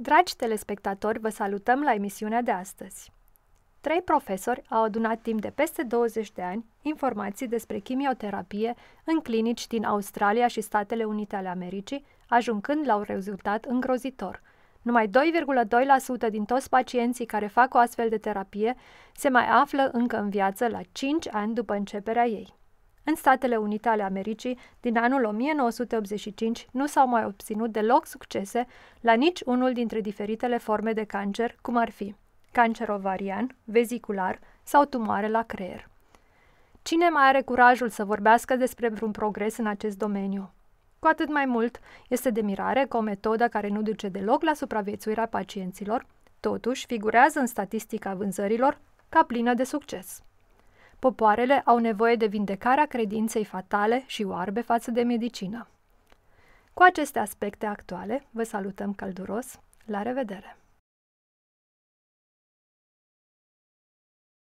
Dragi telespectatori, vă salutăm la emisiunea de astăzi. Trei profesori au adunat timp de peste 20 de ani informații despre chimioterapie în clinici din Australia și Statele Unite ale Americii, ajungând la un rezultat îngrozitor. Numai 2,2% din toți pacienții care fac o astfel de terapie se mai află încă în viață la 5 ani după începerea ei. În Statele Unite ale Americii, din anul 1985, nu s-au mai obținut deloc succese la nici unul dintre diferitele forme de cancer, cum ar fi cancer ovarian, vezicular sau tumoare la creier. Cine mai are curajul să vorbească despre vreun progres în acest domeniu? Cu atât mai mult, este de mirare că o metodă care nu duce deloc la supraviețuirea pacienților, totuși figurează în statistica vânzărilor ca plină de succes. Popoarele au nevoie de vindecarea credinței fatale și oarbe față de medicină. Cu aceste aspecte actuale, vă salutăm călduros! La revedere!